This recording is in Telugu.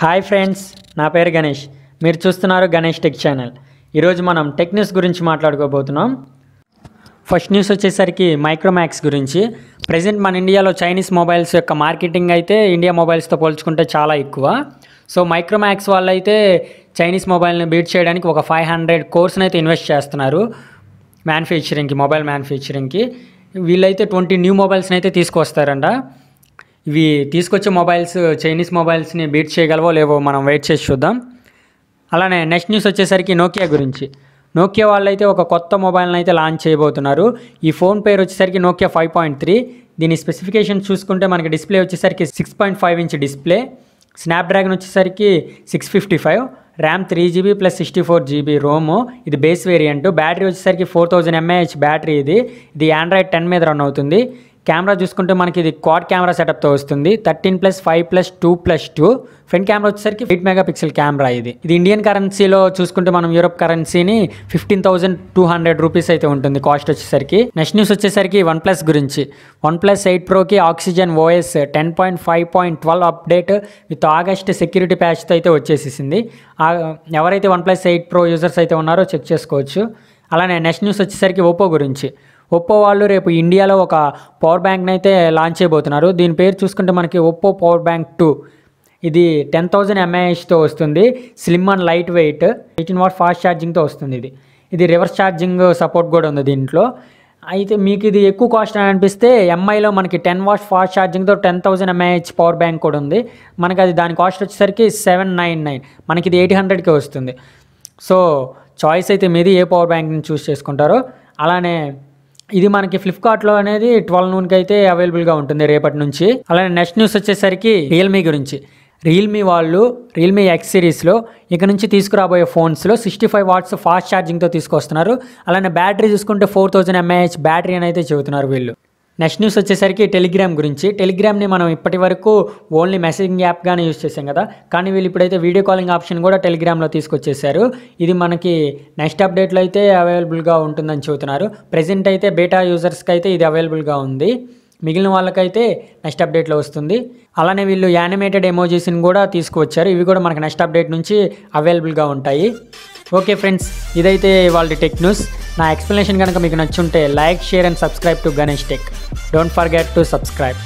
హాయ్ ఫ్రెండ్స్ నా పేరు గణేష్ మీరు చూస్తున్నారు గణేష్ టెక్ ఛానల్ ఈరోజు మనం టెక్ న్యూస్ గురించి మాట్లాడుకోబోతున్నాం ఫస్ట్ న్యూస్ వచ్చేసరికి మైక్రోమాక్స్ గురించి ప్రజెంట్ మన ఇండియాలో చైనీస్ మొబైల్స్ యొక్క మార్కెటింగ్ అయితే ఇండియా మొబైల్స్తో పోల్చుకుంటే చాలా ఎక్కువ సో మైక్రోమాక్స్ వాళ్ళైతే చైనీస్ మొబైల్ని బీట్ చేయడానికి ఒక ఫైవ్ హండ్రెడ్ కోర్స్ని అయితే ఇన్వెస్ట్ చేస్తున్నారు మ్యానుఫ్యాక్చరింగ్కి మొబైల్ మ్యానుఫ్యాక్చరింగ్కి వీళ్ళైతే ట్వంటీ న్యూ మొబైల్స్ని అయితే తీసుకొస్తారంట ఇవి తీసుకొచ్చే మొబైల్స్ చైనీస్ మొబైల్స్ని బీట్ చేయగలవో లేవో మనం వెయిట్ చేసి చూద్దాం అలానే నెక్స్ట్ న్యూస్ వచ్చేసరికి నోకియా గురించి నోకియా వాళ్ళు అయితే ఒక కొత్త మొబైల్ని అయితే లాంచ్ చేయబోతున్నారు ఈ ఫోన్ పేరు వచ్చేసరికి నోకియా ఫైవ్ పాయింట్ త్రీ దీని స్పెసిఫికేషన్ చూసుకుంటే మనకి డిస్ప్లే వచ్చేసరికి six point five inch display Snapdragon వచ్చేసరికి six fifty five RAM three GB plus sixty four GB ROM ఇది బేస్ వేరియంట్ బ్యాటరీ వచ్చేసరికి ఫోర్ థౌజండ్ ఎంఏహెచ్ బ్యాటరీ ఇది ఇది ఆండ్రాయిడ్ టెన్ మీద రన్ అవుతుంది కెమెరా చూసుకుంటే మనకి ఇది క్వాడ్ కెమెరా సెటప్తో వస్తుంది thirteen plus five plus two plus two front camera వచ్చేసరికి ఎయిట్ మెగా పిక్సెల్ కెమెరా ఇది ఇది ఇండియన్ కరెన్సీలో చూసుకుంటే మనం యూరోప్ కరెన్సీని fifteen thousand two hundred rupees అయితే ఉంటుంది కాస్ట్ వచ్చేసరికి నెక్స్ట్ న్యూస్ వచ్చేసరికి వన్ ప్లస్ గురించి వన్ ప్లస్ ఎయిట్ ప్రోకి Oxygen OS ten point five point twelve update with August security ప్యాచ్తో అయితే వచ్చేసేసింది ఎవరైతే OnePlus eight pro users అయితే ఉన్నారో చెక్ చేసుకోవచ్చు అలానే నెక్స్ట్ న్యూస్ వచ్చేసరికి ఓపో గురించి ఒప్పో వాళ్ళు రేపు ఇండియాలో ఒక పవర్ బ్యాంక్ని అయితే లాంచ్ చేయబోతున్నారు దీని పేరు చూసుకుంటే మనకి ఒప్పో పవర్ బ్యాంక్ టూ ఇది టెన్ థౌజండ్ ఎంఐహెచ్తో వస్తుంది slim and light weight eighteen watt fast ఛార్జింగ్తో వస్తుంది ఇది ఇది రివర్స్ ఛార్జింగ్ సపోర్ట్ కూడా ఉంది దీంట్లో అయితే మీకు ఇది ఎక్కువ కాస్ట్ అని అనిపిస్తే ఎంఐలో మనకి టెన్ వాట్ ఫాస్ట్ ఛార్జింగ్తో ten thousand mAh power bank కూడా ఉంది మనకి అది దాని కాస్ట్ వచ్చేసరికి సెవెన్ నైన్ నైన్ మనకి ఇది ఎయిట్ హండ్రెడ్కే వస్తుంది సో చాయిస్ అయితే మీది ఏ పవర్ బ్యాంక్ని చూస్ చేసుకుంటారో అలానే ఇది మనకి ఫ్లిప్కార్ట్లో అనేది ట్వెల్వ్ నూన్కి అయితే అవైలబుల్గా ఉంటుంది రేపటి నుంచి అలానే నెక్స్ట్ న్యూస్ వచ్చేసరికి రియల్మీ గురించి రియల్మీ వాళ్ళు రియల్మీ ఎక్స్ సిరీస్లో ఇక నుంచి తీసుకురాబోయే ఫోన్స్లో సిక్స్టీ ఫైవ్ వాట్స్ ఫాస్ట్ ఛార్జింగ్తో తీసుకొస్తున్నారు అలానే బ్యాటరీ చూసుకుంటే ఫోర్ థౌజండ్ ఎంఏహెచ్ బ్యాటరీ అని అయితే చెబుతున్నారు వీళ్ళు నెక్స్ట్ న్యూస్ వచ్చేసరికి టెలిగ్రామ్ గురించి టెలిగ్రామ్ని మనం ఇప్పటి వరకు ఓన్లీ మెసేజింగ్ యాప్గానే యూస్ చేసాం కదా కానీ వీళ్ళు ఇప్పుడైతే వీడియో కాలింగ్ ఆప్షన్ కూడా టెలిగ్రామ్లో తీసుకొచ్చేసారు ఇది మనకి నెక్స్ట్ అప్డేట్లో అయితే అవైలబుల్గా ఉంటుందని చెబుతున్నారు ప్రజెంట్ అయితే బేటా యూజర్స్కి అయితే ఇది అవైలబుల్గా ఉంది మిగిలిన వాళ్ళకైతే నెక్స్ట్ అప్డేట్లో వస్తుంది అలానే వీళ్ళు యానిమేటెడ్ ఎమోజీస్ని కూడా తీసుకువచ్చారు ఇవి కూడా మనకి నెక్స్ట్ అప్డేట్ నుంచి అవైలబుల్గా ఉంటాయి ఓకే ఫ్రెండ్స్ ఇదైతే వాళ్ళ టెక్ న్యూస్ నా ఎక్స్ప్లెనేషన్ కనుక మీకు నచ్చుంటే like share and subscribe to Ganesh Tech don't forget to subscribe